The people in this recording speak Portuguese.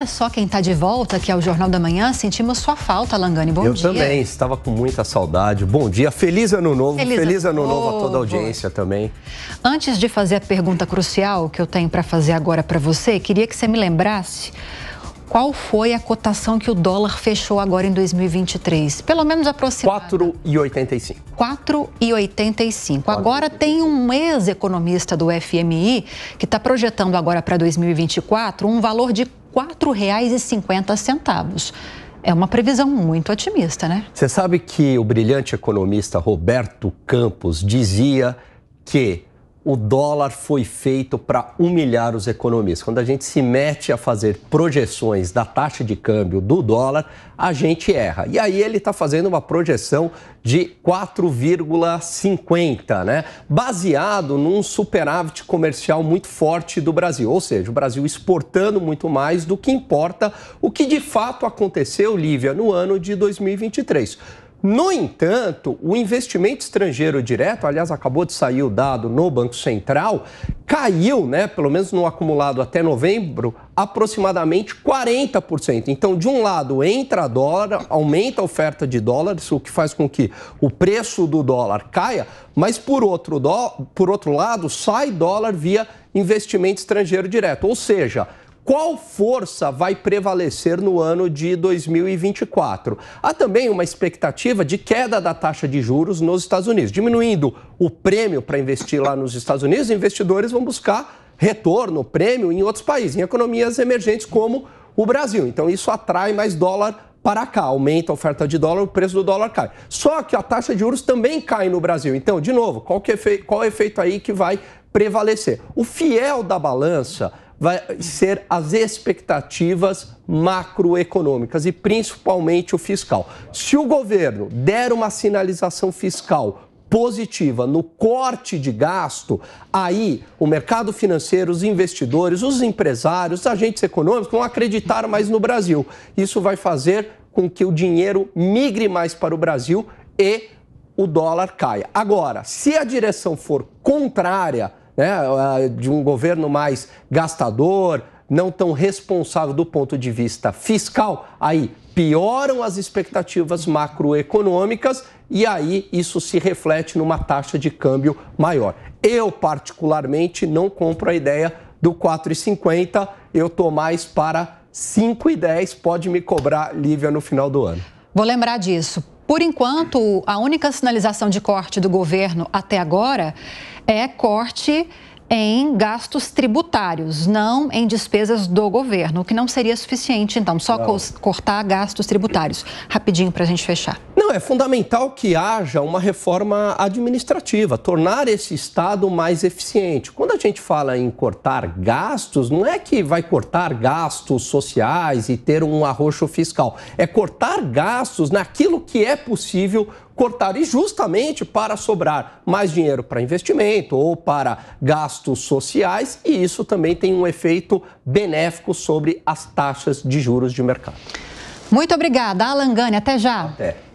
Olha é só quem está de volta aqui ao é Jornal da Manhã. Sentimos sua falta, Langani. Bom Eu dia. Eu também, estava com muita saudade. Bom dia, feliz ano novo. Feliz, feliz ano, ano novo a toda a audiência também. Antes de fazer a pergunta crucial que eu tenho para fazer agora para você, queria que você me lembrasse qual foi a cotação que o dólar fechou agora em 2023? Pelo menos aproximadamente. 4,85. 4,85. Agora tem um ex-economista do FMI que está projetando agora para 2024 um valor de R$ 4,50. É uma previsão muito otimista, né? Você sabe que o brilhante economista Roberto Campos dizia que o dólar foi feito para humilhar os economistas. Quando a gente se mete a fazer projeções da taxa de câmbio do dólar, a gente erra. E aí ele está fazendo uma projeção de 4,50, né? Baseado num superávit comercial muito forte do Brasil, ou seja, o Brasil exportando muito mais do que importa, o que de fato aconteceu, Lívia, no ano de 2023. No entanto, o investimento estrangeiro direto, aliás, acabou de sair o dado no Banco Central, caiu, né, pelo menos no acumulado até novembro, aproximadamente 40%. Então, de um lado, entra dólar, aumenta a oferta de dólares, o que faz com que o preço do dólar caia, mas por outro, do... por outro lado, sai dólar via investimento estrangeiro direto. Ou seja, qual força vai prevalecer no ano de 2024. Há também uma expectativa de queda da taxa de juros nos Estados Unidos. Diminuindo o prêmio para investir lá nos Estados Unidos, investidores vão buscar retorno, prêmio em outros países, em economias emergentes como o Brasil. Então isso atrai mais dólar para cá, aumenta a oferta de dólar, o preço do dólar cai. Só que a taxa de juros também cai no Brasil. Então, de novo, qual, que é, qual é o efeito aí que vai prevalecer? O fiel da balança vai ser as expectativas macroeconômicas e principalmente o fiscal. Se o governo der uma sinalização fiscal positiva no corte de gasto, aí o mercado financeiro, os investidores, os empresários, os agentes econômicos vão acreditar mais no Brasil. Isso vai fazer com que o dinheiro migre mais para o Brasil e o dólar caia. Agora, se a direção for contrária, né, de um governo mais gastador, não tão responsável do ponto de vista fiscal, aí pioram as expectativas macroeconômicas e aí isso se reflete numa taxa de câmbio maior. Eu, particularmente, não compro a ideia do 4,50, eu tô mais para 5,10. Pode me cobrar, Lívia, no final do ano. Vou lembrar disso. Por enquanto, a única sinalização de corte do governo até agora é corte em gastos tributários, não em despesas do governo, o que não seria suficiente, então, só co cortar gastos tributários. Rapidinho para a gente fechar. Não, é fundamental que haja uma reforma administrativa, tornar esse Estado mais eficiente. Quando a gente fala em cortar gastos, não é que vai cortar gastos sociais e ter um arroxo fiscal, é cortar gastos naquilo que é possível cortar e justamente para sobrar mais dinheiro para investimento ou para gastos sociais, e isso também tem um efeito benéfico sobre as taxas de juros de mercado. Muito obrigada, Alan Gani. Até já. Até.